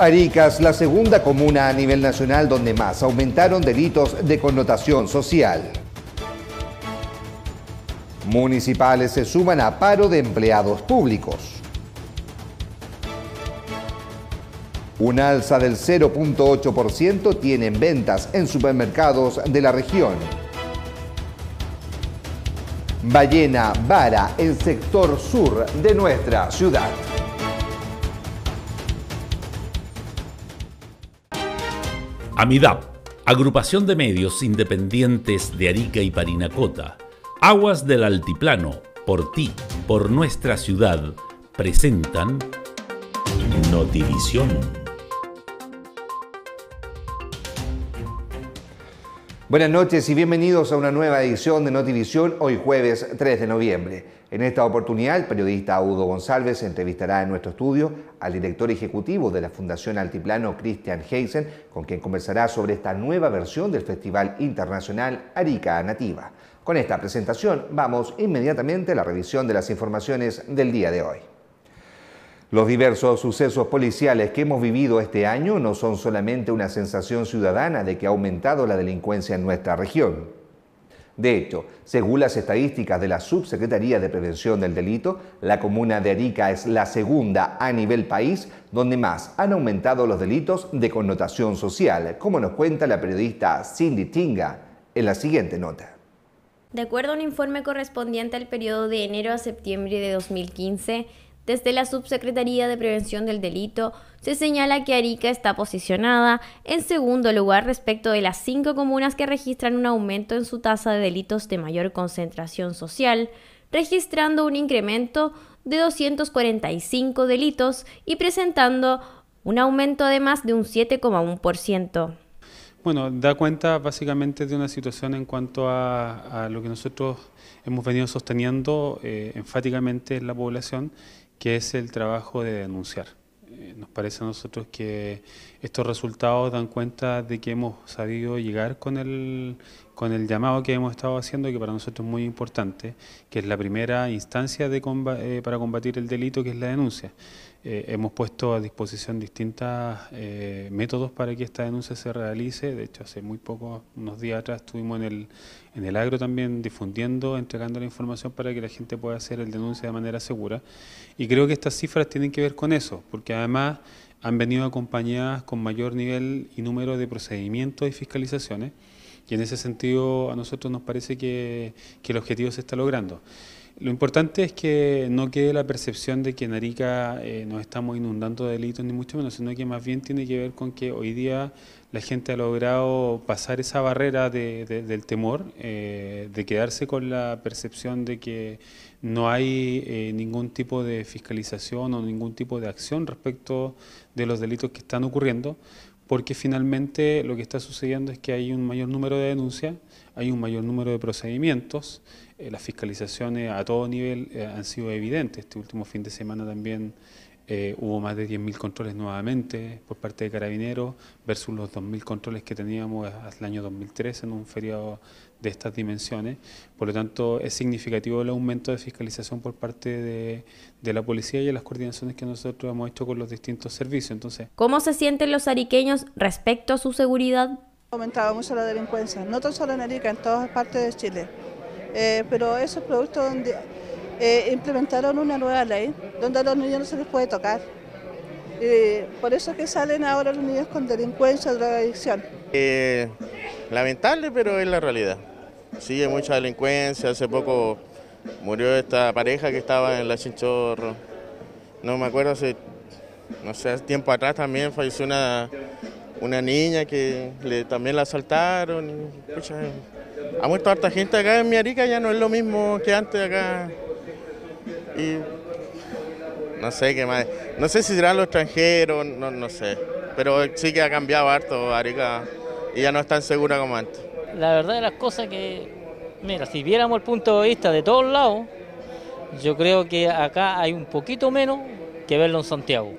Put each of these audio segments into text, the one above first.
Aricas, la segunda comuna a nivel nacional donde más aumentaron delitos de connotación social. Municipales se suman a paro de empleados públicos. Un alza del 0.8% tienen ventas en supermercados de la región. Ballena vara el sector sur de nuestra ciudad. Amidab, Agrupación de Medios Independientes de Arica y Parinacota, Aguas del Altiplano, por ti, por nuestra ciudad, presentan Notivisión. Buenas noches y bienvenidos a una nueva edición de Notivisión, hoy jueves 3 de noviembre. En esta oportunidad, el periodista Audo González entrevistará en nuestro estudio al director ejecutivo de la Fundación Altiplano, Christian Heisen, con quien conversará sobre esta nueva versión del Festival Internacional Arica Nativa. Con esta presentación vamos inmediatamente a la revisión de las informaciones del día de hoy. Los diversos sucesos policiales que hemos vivido este año no son solamente una sensación ciudadana de que ha aumentado la delincuencia en nuestra región. De hecho, según las estadísticas de la Subsecretaría de Prevención del Delito, la comuna de Arica es la segunda a nivel país donde más han aumentado los delitos de connotación social, como nos cuenta la periodista Cindy Tinga en la siguiente nota. De acuerdo a un informe correspondiente al periodo de enero a septiembre de 2015, desde la Subsecretaría de Prevención del Delito se señala que Arica está posicionada en segundo lugar respecto de las cinco comunas que registran un aumento en su tasa de delitos de mayor concentración social, registrando un incremento de 245 delitos y presentando un aumento de más de un 7,1%. Bueno, da cuenta básicamente de una situación en cuanto a, lo que nosotros hemos venido sosteniendo eh, enfáticamente en la población que es el trabajo de denunciar. Eh, nos parece a nosotros que estos resultados dan cuenta de que hemos sabido llegar con el, con el llamado que hemos estado haciendo, que para nosotros es muy importante, que es la primera instancia de eh, para combatir el delito, que es la denuncia. Eh, hemos puesto a disposición distintos eh, métodos para que esta denuncia se realice. De hecho, hace muy pocos, unos días atrás, estuvimos en el, agro también difundiendo, entregando la información para que la gente pueda hacer el denuncia de manera segura. Y creo que estas cifras tienen que ver con eso, porque además han venido acompañadas con mayor nivel y número de procedimientos y fiscalizaciones. Y en ese sentido a nosotros nos parece que el objetivo se está logrando. Lo importante es que no quede la percepción de que en Arica no eh, nos estamos inundando de delitos, ni mucho menos, sino que más bien tiene que ver con que hoy día la gente ha logrado pasar esa barrera del temor, eh, de quedarse con la percepción de que no hay eh, ningún tipo de fiscalización o ningún tipo de acción respecto de los delitos que están ocurriendo, porque finalmente lo que está sucediendo es que hay un mayor número de denuncias, hay un mayor número de procedimientos. Eh, las fiscalizaciones a todo nivel eh, han sido evidentes. Este último fin de semana también eh, hubo más de 10.000 controles nuevamente por parte de carabineros versus los 2.000 controles que teníamos hasta el año 2013 en un feriado de estas dimensiones. Por lo tanto, es significativo el aumento de fiscalización por parte de, la policía y las coordinaciones que nosotros hemos hecho con los distintos servicios. Entonces, ¿Cómo se sienten los ariqueños respecto a su seguridad? Aumentaba mucho la delincuencia, no tan solo en Arica, en todas partes de Chile. Eh, pero esos productos donde eh, implementaron una nueva ley donde a los niños no se les puede tocar. por eso es que salen ahora los niños con delincuencia, drogadicción. Eh, lamentable, pero es la realidad. Sí, hay mucha delincuencia. Hace poco murió esta pareja que estaba en la Chinchorro. No me acuerdo, si... no sé, tiempo atrás también falleció una, una niña que le, también la asaltaron. ha muerto harta gente acá en mi Arica, ya no es lo mismo que antes acá. Y no sé qué más. No sé si serán los extranjeros, no, no sé. Pero sí que ha cambiado harto Arica y ya no es tan segura como antes. La verdad de las cosas que, mira, si viéramos el punto de vista de todos lados, yo creo que acá hay un poquito menos que verlo en Santiago.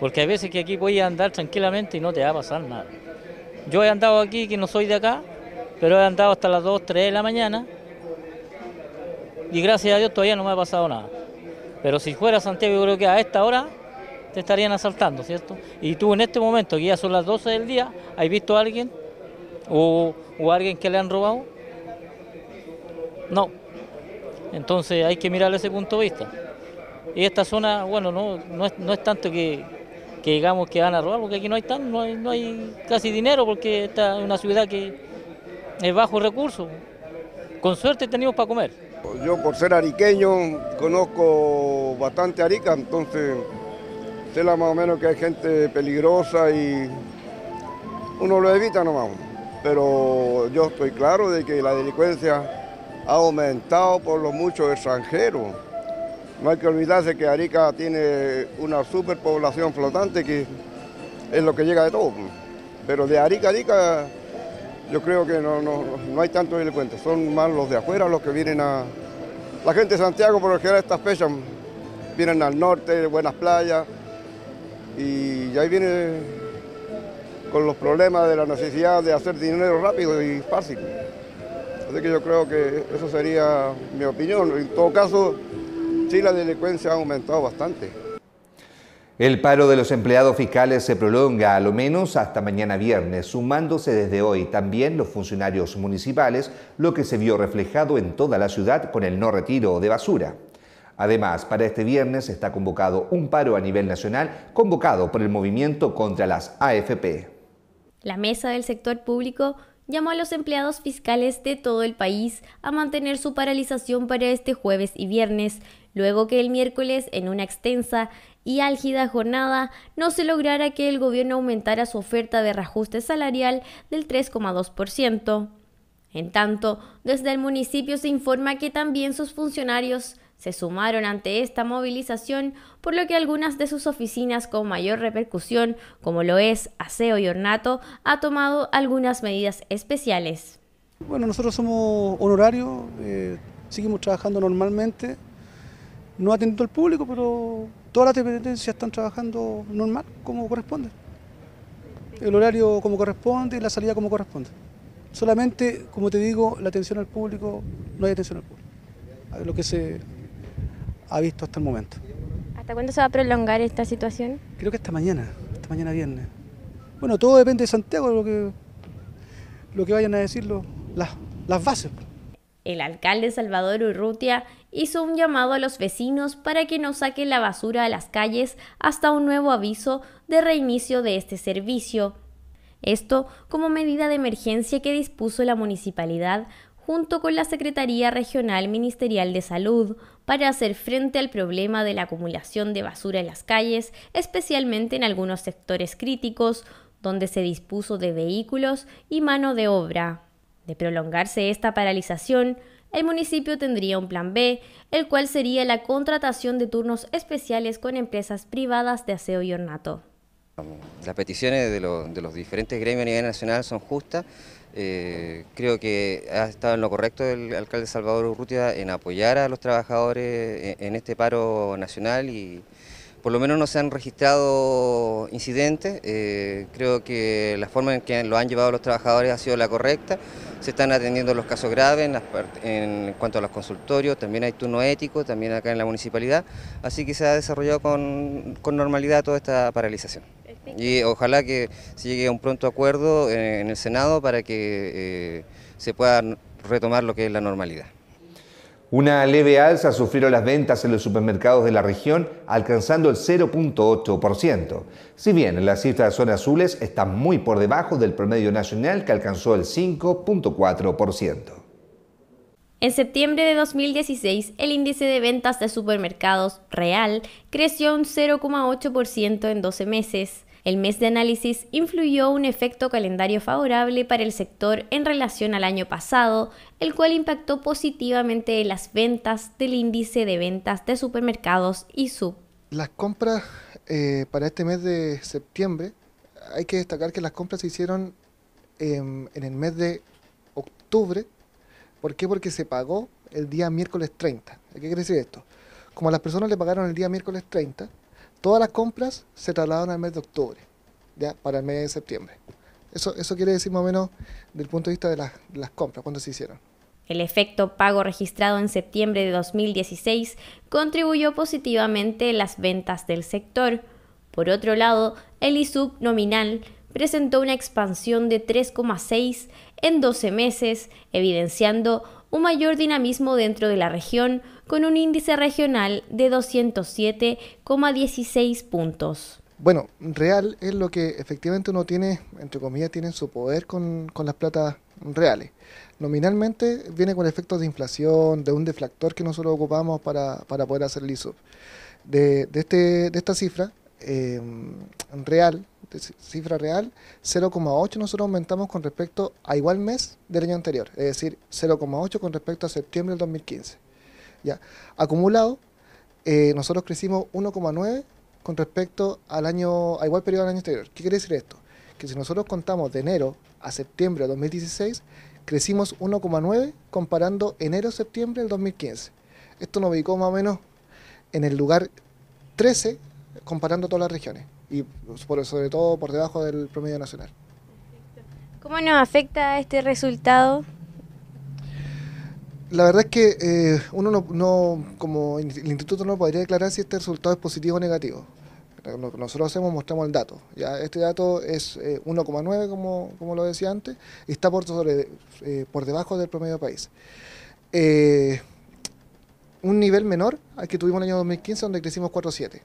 Porque hay veces que aquí puedes andar tranquilamente y no te va a pasar nada. Yo he andado aquí, que no soy de acá, pero he andado hasta las 2, 3 de la mañana y gracias a Dios todavía no me ha pasado nada. Pero si fuera Santiago, yo creo que a esta hora te estarían asaltando, ¿cierto? Y tú en este momento, que ya son las 12 del día, ¿has visto a alguien o, alguien que le han robado? No. Entonces hay que mirar ese punto de vista. Y esta zona, bueno, no, no, es, no es tanto que, que digamos que van a robar, porque aquí no hay tan, no hay, casi dinero, porque esta es una ciudad que es bajo recursos. Con suerte tenemos para comer. Yo por ser ariqueño conozco bastante Arica, entonces sé la más o menos que hay gente peligrosa y uno lo evita nomás. Pero yo estoy claro de que la delincuencia ha aumentado por los muchos extranjeros. No hay que olvidarse que Arica tiene una superpoblación flotante que es lo que llega de todo. Pues. Pero de Arica a Arica yo creo que no, no, no hay tantos delincuentes, son más los de afuera los que vienen a... La gente de Santiago por lo general estas fechas pues, vienen al norte, buenas playas, y ahí viene con los problemas de la necesidad de hacer dinero rápido y fácil. Así que yo creo que eso sería mi opinión. En todo caso, Sí, la delincuencia ha aumentado bastante. El paro de los empleados fiscales se prolonga a lo menos hasta mañana viernes, sumándose desde hoy también los funcionarios municipales, lo que se vio reflejado en toda la ciudad con el no retiro de basura. Además, para este viernes está convocado un paro a nivel nacional convocado por el movimiento contra las AFP. La mesa del sector público llamó a los empleados fiscales de todo el país a mantener su paralización para este jueves y viernes, luego que el miércoles, en una extensa y álgida jornada, no se lograra que el gobierno aumentara su oferta de reajuste salarial del 3,2%. En tanto, desde el municipio se informa que también sus funcionarios se sumaron ante esta movilización, por lo que algunas de sus oficinas con mayor repercusión, como lo es Aseo y Ornato, ha tomado algunas medidas especiales. Bueno, nosotros somos honorarios, eh, seguimos trabajando normalmente, no atendiendo al público, pero todas las dependencias están trabajando normal, como corresponde. El horario como corresponde y la salida como corresponde. Solamente, como te digo, la atención al público, no hay atención al público. lo que se ha visto hasta el momento. ¿Hasta cuándo se va a prolongar esta situación? Creo que hasta mañana, esta mañana viernes. Bueno, todo depende de Santiago, lo que, lo que vayan a decirlo, las, las bases. El alcalde Salvador Urrutia hizo un llamado a los vecinos para que no saquen la basura a las calles hasta un nuevo aviso de reinicio de este servicio. Esto como medida de emergencia que dispuso la municipalidad junto con la Secretaría Regional Ministerial de Salud para hacer frente al problema de la acumulación de basura en las calles, especialmente en algunos sectores críticos, donde se dispuso de vehículos y mano de obra. De prolongarse esta paralización, el municipio tendría un plan B, el cual sería la contratación de turnos especiales con empresas privadas de aseo y ornato. Las peticiones de, los diferentes gremios a nivel nacional son justas. Eh, creo que ha estado en lo correcto el alcalde Salvador Urrutia en apoyar a los trabajadores e, en, este paro nacional y por lo menos no se han registrado incidentes. Eh, creo que la forma en que lo han llevado los trabajadores ha sido la correcta. Se están atendiendo los casos graves en, cuanto a los consultorios, también hay turno ético, también acá en la municipalidad. Así que se ha desarrollado con normalidad toda esta paralización. Y ojalá que se llegue a un pronto acuerdo en el Senado para que eh, se pueda retomar lo que es la normalidad. Una leve alza sufrieron las ventas en los supermercados de la región, alcanzando el 0.8%. Si bien las cifras de zonas azules están muy por debajo del promedio nacional que alcanzó el 5.4%. En septiembre de 2016, el índice de ventas de supermercados real creció un 0,8% en 12 meses. El mes de análisis influyó un efecto calendario favorable para el sector en relación al año pasado, el cual impactó positivamente las ventas del índice de ventas de supermercados y sub. Las compras eh, para este mes de septiembre, hay que destacar que las compras se hicieron em, en el mes de octubre. ¿Por qué? Porque se pagó el día miércoles 30. ¿Qué quiere decir esto? Como las personas le pagaron el día miércoles 30, todas las compras se trasladaron al mes de octubre, ya para el mes de septiembre. Eso, eso quiere decir más o menos del punto de vista de las, compras, cuando se hicieron. El efecto pago registrado en septiembre de 2016 contribuyó positivamente las ventas del sector. Por otro lado, el ISUB nominal presentó una expansión de 3,6 en 12 meses, evidenciando un mayor dinamismo dentro de la región con un índice regional de 207,16 puntos. Bueno, real es lo que efectivamente uno tiene, entre comillas, tiene su poder con, las platas reales. Nominalmente viene con efectos de inflación, de un deflactor que nosotros ocupamos para, para poder hacer el ISOP. De, de, este, de esta cifra eh, real, cifra real, 0,8 nosotros aumentamos con respecto a igual mes del año anterior, es decir, 0,8 con respecto a septiembre del 2015. Ya. Acumulado, eh, nosotros crecimos 1,9 con respecto al año, a igual periodo del año anterior. ¿Qué quiere decir esto? Que si nosotros contamos de enero a septiembre del 2016, crecimos 1,9 comparando enero-septiembre del 2015. Esto nos ubicó más o menos en el lugar 13 comparando todas las regiones y por, sobre todo por debajo del promedio nacional. ¿Cómo nos afecta este resultado? La verdad es que eh, uno no, como el instituto no podría declarar si este resultado es positivo o negativo. Lo que nosotros hacemos mostramos el dato. Ya este dato es 1,9 eh, como, como lo decía antes y está por, sobre, eh, por debajo del promedio del país. un nivel menor al que tuvimos en el año 2015 donde crecimos 4,7.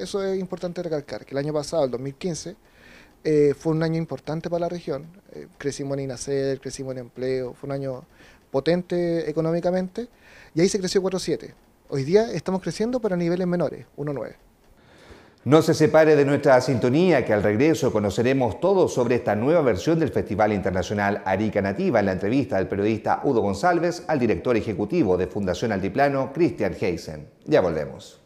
Eso es importante recalcar, que el año pasado, el 2015, eh, fue un año importante para la región. Eh, crecimos en INACER, crecimos en empleo, fue un año potente económicamente y ahí se creció 4.7. Hoy día estamos creciendo pero a niveles menores, 1.9. No se separe de nuestra sintonía, que al regreso conoceremos todo sobre esta nueva versión del Festival Internacional Arica Nativa en la entrevista del periodista Udo González al director ejecutivo de Fundación Altiplano, Christian Heisen. Ya volvemos.